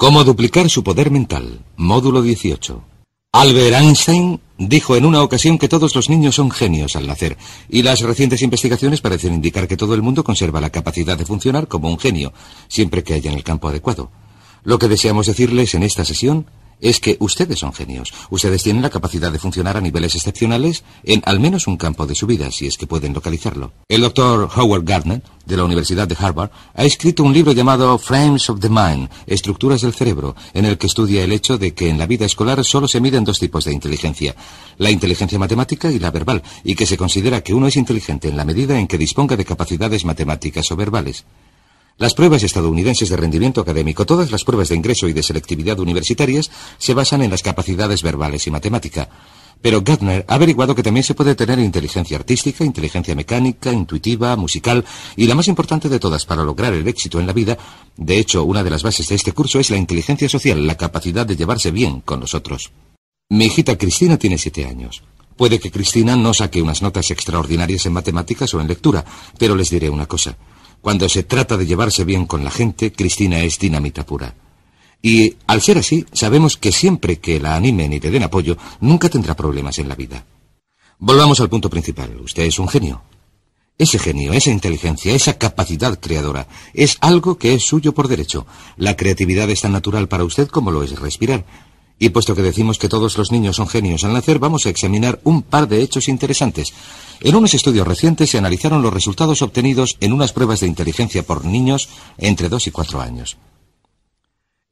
Cómo duplicar su poder mental. Módulo 18. Albert Einstein dijo en una ocasión que todos los niños son genios al nacer, y las recientes investigaciones parecen indicar que todo el mundo conserva la capacidad de funcionar como un genio, siempre que haya en el campo adecuado. Lo que deseamos decirles en esta sesión es que ustedes son genios. Ustedes tienen la capacidad de funcionar a niveles excepcionales en al menos un campo de su vida, si es que pueden localizarlo. El doctor Howard Gardner, de la Universidad de Harvard, ha escrito un libro llamado Frames of the Mind, Estructuras del Cerebro, en el que estudia el hecho de que en la vida escolar solo se miden dos tipos de inteligencia, la inteligencia matemática y la verbal, y que se considera que uno es inteligente en la medida en que disponga de capacidades matemáticas o verbales. Las pruebas estadounidenses de rendimiento académico, todas las pruebas de ingreso y de selectividad universitarias, se basan en las capacidades verbales y matemática. Pero Gardner ha averiguado que también se puede tener inteligencia artística, inteligencia mecánica, intuitiva, musical y la más importante de todas para lograr el éxito en la vida. De hecho, una de las bases de este curso es la inteligencia social, la capacidad de llevarse bien con los otros. Mi hijita Cristina tiene siete años. Puede que Cristina no saque unas notas extraordinarias en matemáticas o en lectura, pero les diré una cosa. Cuando se trata de llevarse bien con la gente, Cristina es dinamita pura. Y al ser así, sabemos que siempre que la animen y le den apoyo, nunca tendrá problemas en la vida. Volvamos al punto principal. Usted es un genio. Ese genio, esa inteligencia, esa capacidad creadora, es algo que es suyo por derecho. La creatividad es tan natural para usted como lo es respirar. Y puesto que decimos que todos los niños son genios al nacer, vamos a examinar un par de hechos interesantes. En unos estudios recientes se analizaron los resultados obtenidos en unas pruebas de inteligencia por niños entre 2 y 4 años.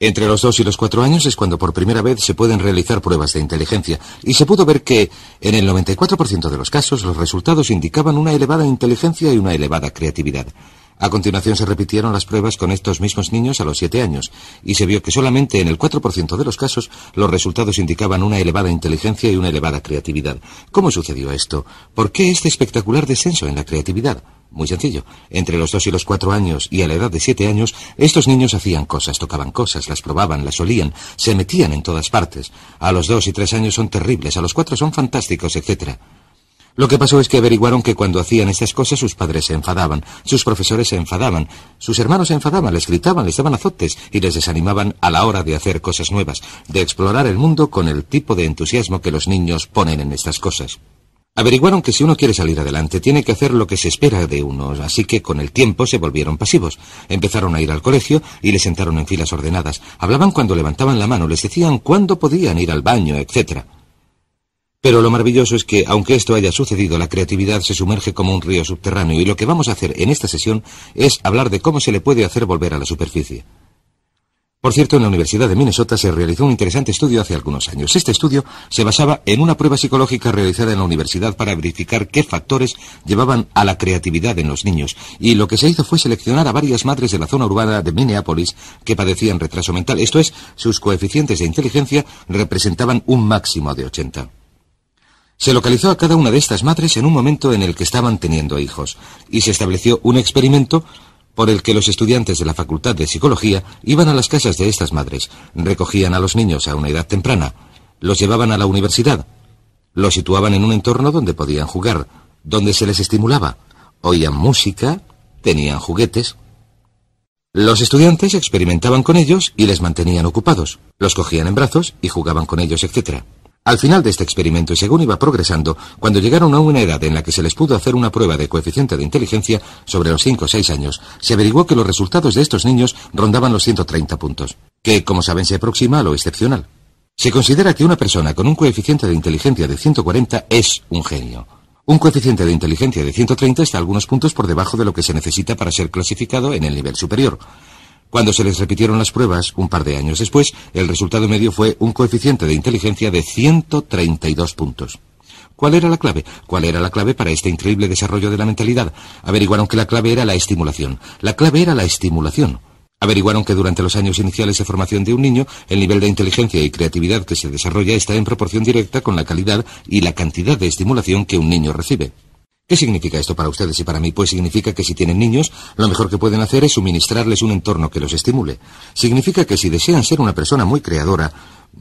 Entre los 2 y los 4 años es cuando por primera vez se pueden realizar pruebas de inteligencia y se pudo ver que en el 94% de los casos los resultados indicaban una elevada inteligencia y una elevada creatividad. A continuación se repitieron las pruebas con estos mismos niños a los siete años y se vio que solamente en el 4% de los casos los resultados indicaban una elevada inteligencia y una elevada creatividad. ¿Cómo sucedió esto? ¿Por qué este espectacular descenso en la creatividad? Muy sencillo. Entre los dos y los cuatro años y a la edad de siete años, estos niños hacían cosas, tocaban cosas, las probaban, las olían, se metían en todas partes. A los dos y tres años son terribles, a los cuatro son fantásticos, etcétera. Lo que pasó es que averiguaron que cuando hacían estas cosas sus padres se enfadaban, sus profesores se enfadaban, sus hermanos se enfadaban, les gritaban, les daban azotes y les desanimaban a la hora de hacer cosas nuevas, de explorar el mundo con el tipo de entusiasmo que los niños ponen en estas cosas. Averiguaron que si uno quiere salir adelante tiene que hacer lo que se espera de uno, así que con el tiempo se volvieron pasivos. Empezaron a ir al colegio y les sentaron en filas ordenadas. Hablaban cuando levantaban la mano, les decían cuándo podían ir al baño, etcétera. Pero lo maravilloso es que, aunque esto haya sucedido, la creatividad se sumerge como un río subterráneo y lo que vamos a hacer en esta sesión es hablar de cómo se le puede hacer volver a la superficie. Por cierto, en la Universidad de Minnesota se realizó un interesante estudio hace algunos años. Este estudio se basaba en una prueba psicológica realizada en la universidad para verificar qué factores llevaban a la creatividad en los niños, y lo que se hizo fue seleccionar a varias madres de la zona urbana de Minneapolis que padecían retraso mental, esto es, sus coeficientes de inteligencia representaban un máximo de 80. Se localizó a cada una de estas madres en un momento en el que estaban teniendo hijos, y se estableció un experimento por el que los estudiantes de la Facultad de Psicología iban a las casas de estas madres, recogían a los niños a una edad temprana, los llevaban a la universidad, los situaban en un entorno donde podían jugar, donde se les estimulaba, oían música, tenían juguetes. Los estudiantes experimentaban con ellos y les mantenían ocupados, los cogían en brazos y jugaban con ellos, etc. Al final de este experimento, y según iba progresando, cuando llegaron a una edad en la que se les pudo hacer una prueba de coeficiente de inteligencia sobre los 5 o 6 años, se averiguó que los resultados de estos niños rondaban los 130 puntos, que, como saben, se aproxima a lo excepcional. Se considera que una persona con un coeficiente de inteligencia de 140 es un genio. Un coeficiente de inteligencia de 130 está algunos puntos por debajo de lo que se necesita para ser clasificado en el nivel superior. Cuando se les repitieron las pruebas, un par de años después, el resultado medio fue un coeficiente de inteligencia de 132 puntos. ¿Cuál era la clave? ¿Cuál era la clave para este increíble desarrollo de la mentalidad? Averiguaron que la clave era la estimulación. La clave era la estimulación. Averiguaron que durante los años iniciales de formación de un niño, el nivel de inteligencia y creatividad que se desarrolla está en proporción directa con la calidad y la cantidad de estimulación que un niño recibe. ¿Qué significa esto para ustedes y para mí? Pues significa que si tienen niños, lo mejor que pueden hacer es suministrarles un entorno que los estimule. Significa que si desean ser una persona muy creadora,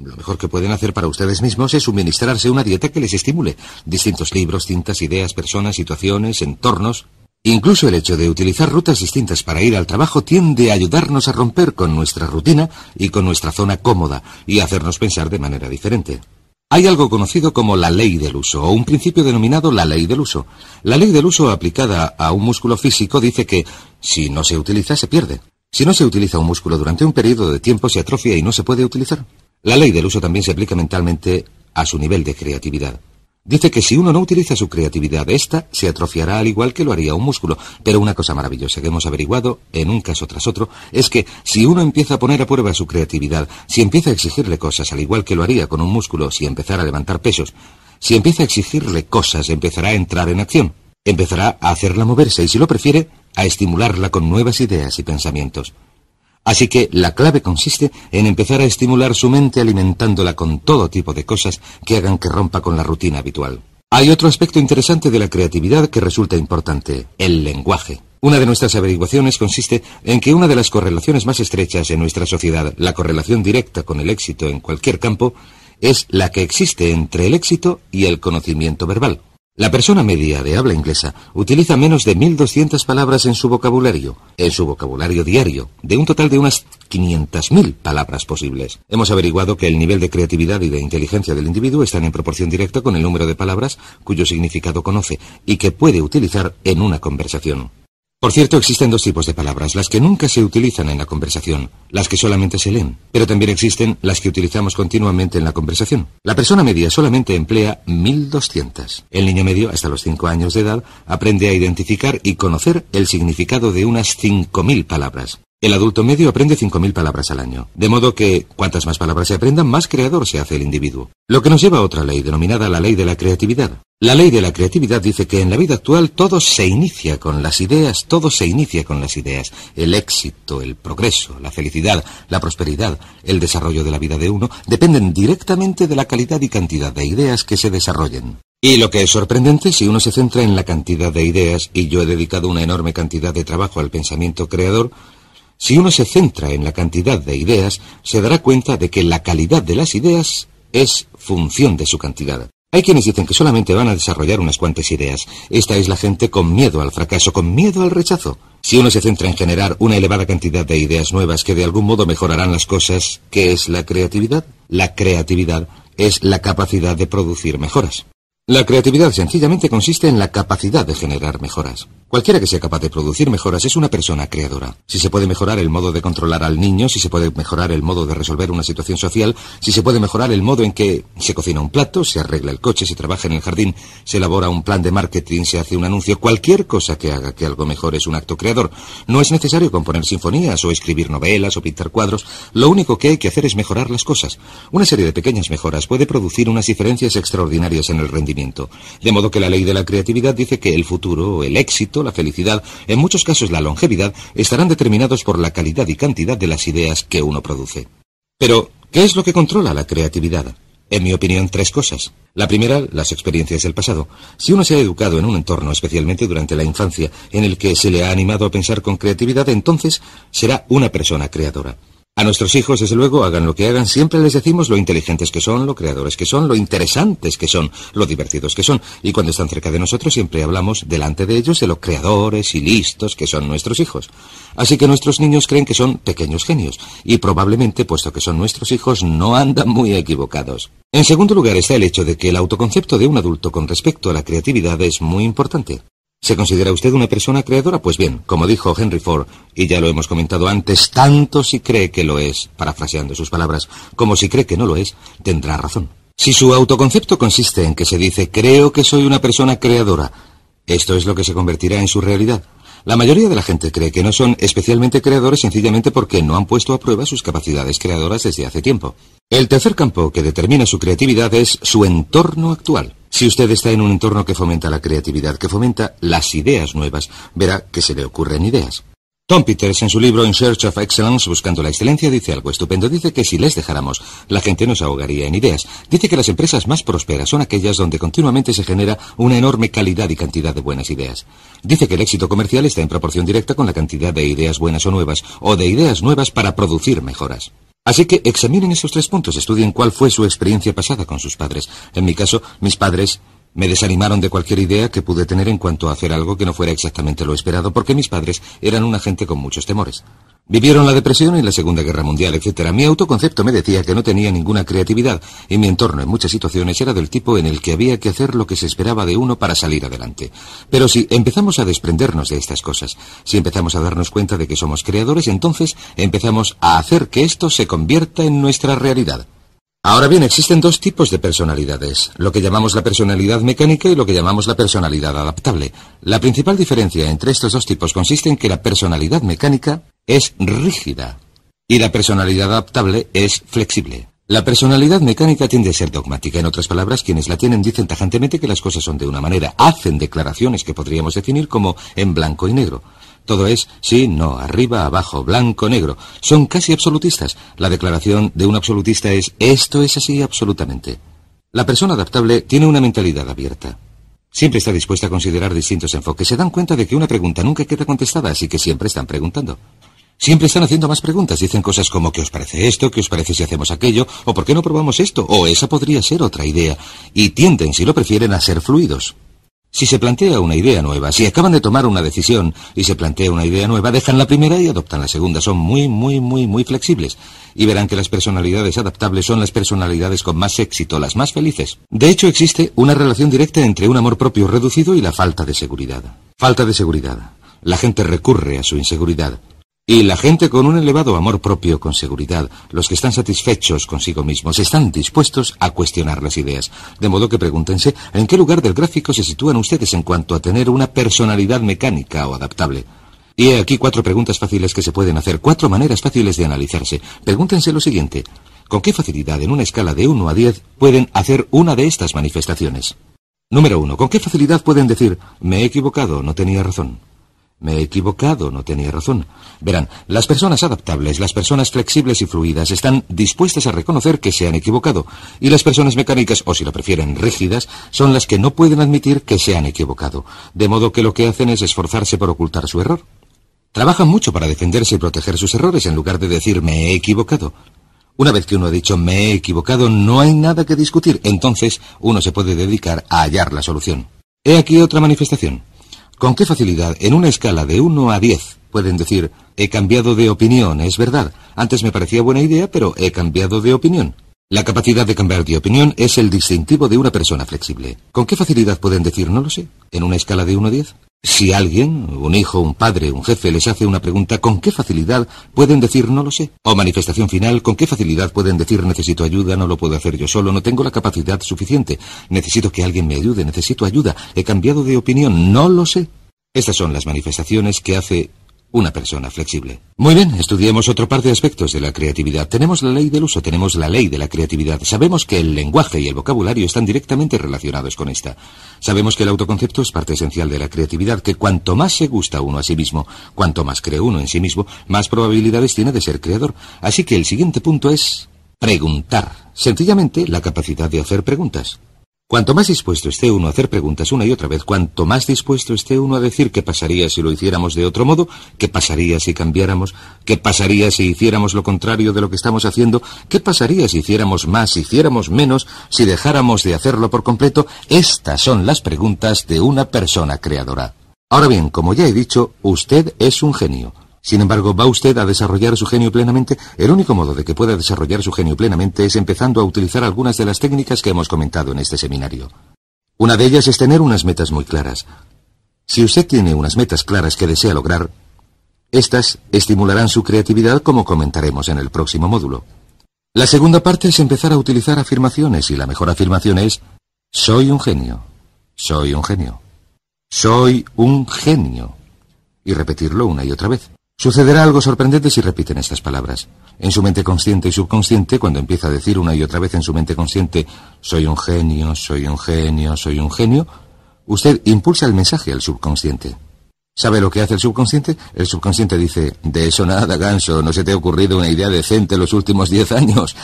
lo mejor que pueden hacer para ustedes mismos es suministrarse una dieta que les estimule. Distintos libros, cintas, ideas, personas, situaciones, entornos. Incluso el hecho de utilizar rutas distintas para ir al trabajo tiende a ayudarnos a romper con nuestra rutina y con nuestra zona cómoda y hacernos pensar de manera diferente. Hay algo conocido como la ley del uso, o un principio denominado la ley del uso. La ley del uso aplicada a un músculo físico dice que si no se utiliza, se pierde. Si no se utiliza un músculo durante un periodo de tiempo, se atrofia y no se puede utilizar. La ley del uso también se aplica mentalmente a su nivel de creatividad. Dice que si uno no utiliza su creatividad, esta se atrofiará al igual que lo haría un músculo. Pero una cosa maravillosa que hemos averiguado, en un caso tras otro, es que si uno empieza a poner a prueba su creatividad, si empieza a exigirle cosas al igual que lo haría con un músculo si empezara a levantar pesos, si empieza a exigirle cosas, empezará a entrar en acción. Empezará a hacerla moverse y si lo prefiere, a estimularla con nuevas ideas y pensamientos. Así que la clave consiste en empezar a estimular su mente alimentándola con todo tipo de cosas que hagan que rompa con la rutina habitual. Hay otro aspecto interesante de la creatividad que resulta importante, el lenguaje. Una de nuestras averiguaciones consiste en que una de las correlaciones más estrechas en nuestra sociedad, la correlación directa con el éxito en cualquier campo, es la que existe entre el éxito y el conocimiento verbal. La persona media de habla inglesa utiliza menos de 1.200 palabras en su vocabulario, en su vocabulario diario, de un total de unas 500.000 palabras posibles. Hemos averiguado que el nivel de creatividad y de inteligencia del individuo están en proporción directa con el número de palabras cuyo significado conoce y que puede utilizar en una conversación. Por cierto, existen dos tipos de palabras, las que nunca se utilizan en la conversación, las que solamente se leen, pero también existen las que utilizamos continuamente en la conversación. La persona media solamente emplea 1200. El niño medio, hasta los 5 años de edad, aprende a identificar y conocer el significado de unas 5000 palabras. El adulto medio aprende 5.000 palabras al año, de modo que, cuantas más palabras se aprendan, más creador se hace el individuo. Lo que nos lleva a otra ley, denominada la ley de la creatividad. La ley de la creatividad dice que en la vida actual todo se inicia con las ideas, todo se inicia con las ideas. El éxito, el progreso, la felicidad, la prosperidad, el desarrollo de la vida de uno, dependen directamente de la calidad y cantidad de ideas que se desarrollen. Y lo que es sorprendente, si uno se centra en la cantidad de ideas, y yo he dedicado una enorme cantidad de trabajo al pensamiento creador, si uno se centra en la cantidad de ideas, se dará cuenta de que la calidad de las ideas es función de su cantidad. Hay quienes dicen que solamente van a desarrollar unas cuantas ideas. Esta es la gente con miedo al fracaso, con miedo al rechazo. Si uno se centra en generar una elevada cantidad de ideas nuevas que de algún modo mejorarán las cosas, ¿qué es la creatividad? La creatividad es la capacidad de producir mejoras. La creatividad sencillamente consiste en la capacidad de generar mejoras. Cualquiera que sea capaz de producir mejoras es una persona creadora. Si se puede mejorar el modo de controlar al niño, si se puede mejorar el modo de resolver una situación social, si se puede mejorar el modo en que se cocina un plato, se arregla el coche, se trabaja en el jardín, se elabora un plan de marketing, se hace un anuncio, cualquier cosa que haga que algo mejor es un acto creador. No es necesario componer sinfonías o escribir novelas o pintar cuadros. Lo único que hay que hacer es mejorar las cosas. Una serie de pequeñas mejoras puede producir unas diferencias extraordinarias en el rendimiento de modo que la ley de la creatividad dice que el futuro, el éxito, la felicidad, en muchos casos la longevidad, estarán determinados por la calidad y cantidad de las ideas que uno produce. Pero, ¿qué es lo que controla la creatividad? En mi opinión, tres cosas. La primera, las experiencias del pasado. Si uno se ha educado en un entorno, especialmente durante la infancia, en el que se le ha animado a pensar con creatividad, entonces será una persona creadora. A nuestros hijos, desde luego, hagan lo que hagan, siempre les decimos lo inteligentes que son, lo creadores que son, lo interesantes que son, lo divertidos que son. Y cuando están cerca de nosotros, siempre hablamos delante de ellos de lo creadores y listos que son nuestros hijos. Así que nuestros niños creen que son pequeños genios. Y probablemente, puesto que son nuestros hijos, no andan muy equivocados. En segundo lugar está el hecho de que el autoconcepto de un adulto con respecto a la creatividad es muy importante. ¿Se considera usted una persona creadora? Pues bien, como dijo Henry Ford, y ya lo hemos comentado antes, tanto si cree que lo es, parafraseando sus palabras, como si cree que no lo es, tendrá razón. Si su autoconcepto consiste en que se dice creo que soy una persona creadora, esto es lo que se convertirá en su realidad. La mayoría de la gente cree que no son especialmente creadores sencillamente porque no han puesto a prueba sus capacidades creadoras desde hace tiempo. El tercer campo que determina su creatividad es su entorno actual. Si usted está en un entorno que fomenta la creatividad, que fomenta las ideas nuevas, verá que se le ocurren ideas. Tom Peters, en su libro In Search of Excellence, Buscando la Excelencia, dice algo estupendo. Dice que si les dejáramos, la gente nos ahogaría en ideas. Dice que las empresas más prósperas son aquellas donde continuamente se genera una enorme calidad y cantidad de buenas ideas. Dice que el éxito comercial está en proporción directa con la cantidad de ideas buenas o nuevas, o de ideas nuevas para producir mejoras. Así que examinen esos tres puntos, estudien cuál fue su experiencia pasada con sus padres. En mi caso, mis padres me desanimaron de cualquier idea que pude tener en cuanto a hacer algo que no fuera exactamente lo esperado, porque mis padres eran una gente con muchos temores. Vivieron la depresión y la Segunda Guerra Mundial, etc. Mi autoconcepto me decía que no tenía ninguna creatividad y mi entorno en muchas situaciones era del tipo en el que había que hacer lo que se esperaba de uno para salir adelante. Pero si empezamos a desprendernos de estas cosas, si empezamos a darnos cuenta de que somos creadores, entonces empezamos a hacer que esto se convierta en nuestra realidad. Ahora bien, existen dos tipos de personalidades, lo que llamamos la personalidad mecánica y lo que llamamos la personalidad adaptable. La principal diferencia entre estos dos tipos consiste en que la personalidad mecánica es rígida y la personalidad adaptable es flexible. La personalidad mecánica tiende a ser dogmática. En otras palabras, quienes la tienen dicen tajantemente que las cosas son de una manera, hacen declaraciones que podríamos definir como en blanco y negro. Todo es sí, no, arriba, abajo, blanco, negro. Son casi absolutistas. La declaración de un absolutista es esto es así absolutamente. La persona adaptable tiene una mentalidad abierta. Siempre está dispuesta a considerar distintos enfoques. Se dan cuenta de que una pregunta nunca queda contestada, así que siempre están preguntando. Siempre están haciendo más preguntas. Dicen cosas como ¿qué os parece esto? ¿qué os parece si hacemos aquello? ¿O por qué no probamos esto? ¿O esa podría ser otra idea? Y tienden, si lo prefieren, a ser fluidos. Si se plantea una idea nueva, si acaban de tomar una decisión y se plantea una idea nueva, dejan la primera y adoptan la segunda. Son muy, muy, muy, muy flexibles. Y verán que las personalidades adaptables son las personalidades con más éxito, las más felices. De hecho, existe una relación directa entre un amor propio reducido y la falta de seguridad. Falta de seguridad. La gente recurre a su inseguridad. Y la gente con un elevado amor propio, con seguridad, los que están satisfechos consigo mismos, están dispuestos a cuestionar las ideas. De modo que pregúntense en qué lugar del gráfico se sitúan ustedes en cuanto a tener una personalidad mecánica o adaptable. Y he aquí cuatro preguntas fáciles que se pueden hacer, cuatro maneras fáciles de analizarse. Pregúntense lo siguiente, ¿con qué facilidad en una escala de 1 a 10 pueden hacer una de estas manifestaciones? Número 1. ¿Con qué facilidad pueden decir, me he equivocado, no tenía razón? Me he equivocado, no tenía razón. Verán, las personas adaptables, las personas flexibles y fluidas están dispuestas a reconocer que se han equivocado, y las personas mecánicas, o si lo prefieren rígidas, son las que no pueden admitir que se han equivocado, de modo que lo que hacen es esforzarse por ocultar su error. Trabajan mucho para defenderse y proteger sus errores en lugar de decir me he equivocado. Una vez que uno ha dicho me he equivocado, no hay nada que discutir, entonces uno se puede dedicar a hallar la solución. He aquí otra manifestación. ¿Con qué facilidad, en una escala de 1 a 10, pueden decir, he cambiado de opinión, es verdad, antes me parecía buena idea, pero he cambiado de opinión? La capacidad de cambiar de opinión es el distintivo de una persona flexible. ¿Con qué facilidad pueden decir, no lo sé, en una escala de 1 a 10? Si alguien, un hijo, un padre, un jefe, les hace una pregunta, ¿con qué facilidad pueden decir no lo sé? O manifestación final, ¿con qué facilidad pueden decir necesito ayuda, no lo puedo hacer yo solo, no tengo la capacidad suficiente, necesito que alguien me ayude, necesito ayuda, he cambiado de opinión, no lo sé? Estas son las manifestaciones que hace una persona flexible. Muy bien, estudiemos otro par de aspectos de la creatividad. Tenemos la ley del uso, tenemos la ley de la creatividad. Sabemos que el lenguaje y el vocabulario están directamente relacionados con esta. Sabemos que el autoconcepto es parte esencial de la creatividad, que cuanto más se gusta uno a sí mismo, cuanto más cree uno en sí mismo, más probabilidades tiene de ser creador. Así que el siguiente punto es preguntar. Sencillamente, la capacidad de hacer preguntas. Cuanto más dispuesto esté uno a hacer preguntas una y otra vez, cuanto más dispuesto esté uno a decir qué pasaría si lo hiciéramos de otro modo, qué pasaría si cambiáramos, qué pasaría si hiciéramos lo contrario de lo que estamos haciendo, qué pasaría si hiciéramos más, si hiciéramos menos, si dejáramos de hacerlo por completo, estas son las preguntas de una persona creadora. Ahora bien, como ya he dicho, usted es un genio. Sin embargo, va usted a desarrollar su genio plenamente. El único modo de que pueda desarrollar su genio plenamente es empezando a utilizar algunas de las técnicas que hemos comentado en este seminario. Una de ellas es tener unas metas muy claras. Si usted tiene unas metas claras que desea lograr, estas estimularán su creatividad como comentaremos en el próximo módulo. La segunda parte es empezar a utilizar afirmaciones y la mejor afirmación es soy un genio, soy un genio, soy un genio y repetirlo una y otra vez. Sucederá algo sorprendente si repiten estas palabras. En su mente consciente y subconsciente, cuando empieza a decir una y otra vez en su mente consciente, soy un genio, soy un genio, soy un genio, usted impulsa el mensaje al subconsciente. ¿Sabe lo que hace el subconsciente? El subconsciente dice, de eso nada, ganso, no se te ha ocurrido una idea decente en los últimos diez años.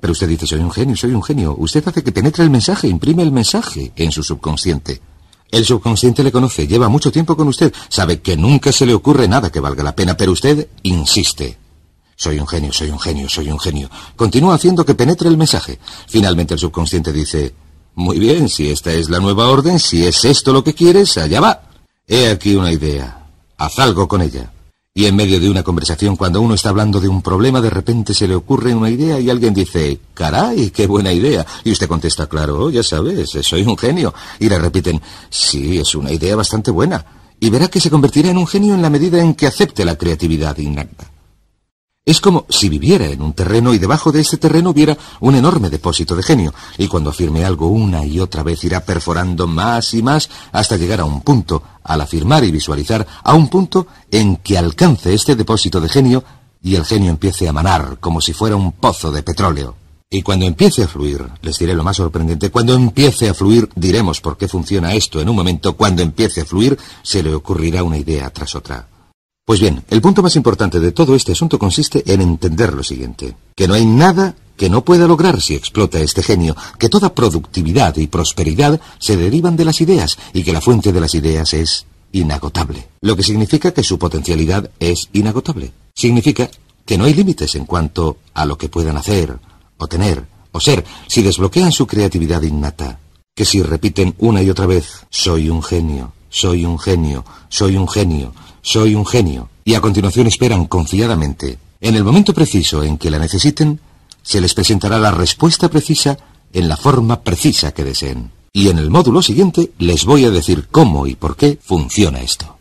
Pero usted dice, soy un genio, soy un genio. Usted hace que penetre el mensaje, imprime el mensaje en su subconsciente. El subconsciente le conoce, lleva mucho tiempo con usted, sabe que nunca se le ocurre nada que valga la pena, pero usted insiste. Soy un genio, soy un genio, soy un genio. Continúa haciendo que penetre el mensaje. Finalmente el subconsciente dice, muy bien, si esta es la nueva orden, si es esto lo que quieres, allá va. He aquí una idea. Haz algo con ella. Y en medio de una conversación, cuando uno está hablando de un problema, de repente se le ocurre una idea y alguien dice, caray, qué buena idea. Y usted contesta, claro, ya sabes, soy un genio. Y le repiten, sí, es una idea bastante buena. Y verá que se convertirá en un genio en la medida en que acepte la creatividad innata. Es como si viviera en un terreno y debajo de ese terreno hubiera un enorme depósito de genio, y cuando afirme algo una y otra vez irá perforando más y más hasta llegar a un punto, al afirmar y visualizar, a un punto en que alcance este depósito de genio y el genio empiece a manar como si fuera un pozo de petróleo. Y cuando empiece a fluir, les diré lo más sorprendente, cuando empiece a fluir, diremos por qué funciona esto en un momento, cuando empiece a fluir, se le ocurrirá una idea tras otra. Pues bien, el punto más importante de todo este asunto consiste en entender lo siguiente, que no hay nada que no pueda lograr si explota este genio, que toda productividad y prosperidad se derivan de las ideas y que la fuente de las ideas es inagotable, lo que significa que su potencialidad es inagotable. Significa que no hay límites en cuanto a lo que puedan hacer, o tener, o ser, si desbloquean su creatividad innata, que si repiten una y otra vez, soy un genio, soy un genio, soy un genio, soy un genio, y a continuación esperan confiadamente. En el momento preciso en que la necesiten, se les presentará la respuesta precisa en la forma precisa que deseen. Y en el módulo siguiente les voy a decir cómo y por qué funciona esto.